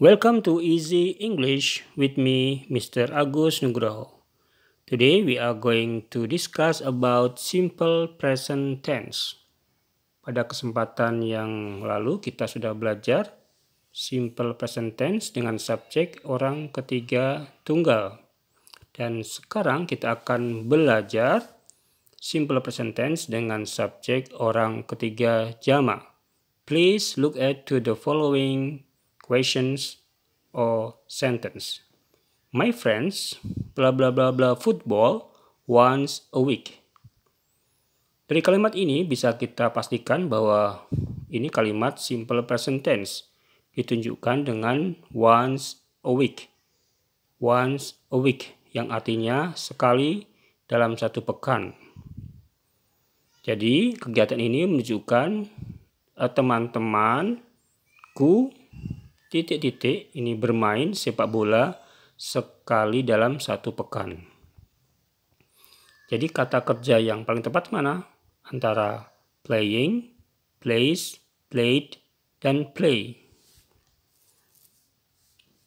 Welcome to Easy English with me, Mr. Agus Nugroho. Today we are going to discuss about simple present tense. Pada kesempatan yang lalu kita sudah belajar simple present tense dengan subjek orang ketiga tunggal. Dan sekarang kita akan belajar simple present tense dengan subjek orang ketiga jama. Please look at to the following questions, or sentence. My friends, bla bla bla bla football once a week. Dari kalimat ini bisa kita pastikan bahwa ini kalimat simple present tense ditunjukkan dengan once a week. Once a week yang artinya sekali dalam satu pekan. Jadi kegiatan ini menunjukkan eh, teman-temanku titik-titik ini bermain sepak bola sekali dalam satu pekan. Jadi kata kerja yang paling tepat mana? Antara playing, plays, played, dan play.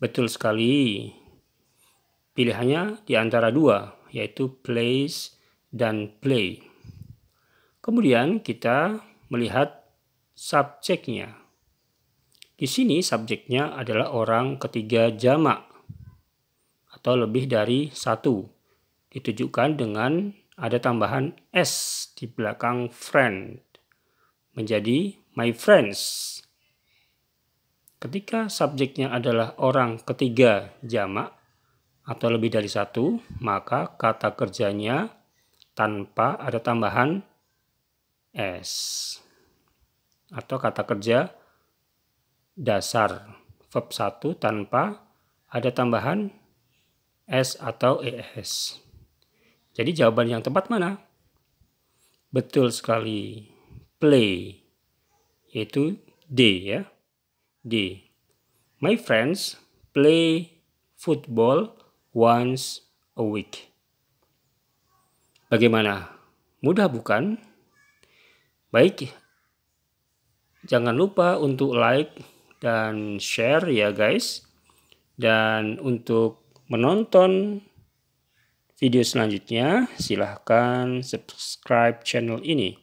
Betul sekali. Pilihannya di antara dua, yaitu plays dan play. Kemudian kita melihat subjeknya. Di sini subjeknya adalah orang ketiga jamak atau lebih dari satu. Ditujukan dengan ada tambahan S di belakang friend menjadi my friends. Ketika subjeknya adalah orang ketiga jamak atau lebih dari satu, maka kata kerjanya tanpa ada tambahan S atau kata kerja dasar verb 1 tanpa ada tambahan S atau ES. Jadi jawaban yang tepat mana? Betul sekali. Play. Yaitu D ya. D. My friends play football once a week. Bagaimana? Mudah bukan? Baik. Jangan lupa untuk like, dan share ya guys. Dan untuk menonton video selanjutnya silahkan subscribe channel ini.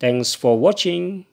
Thanks for watching.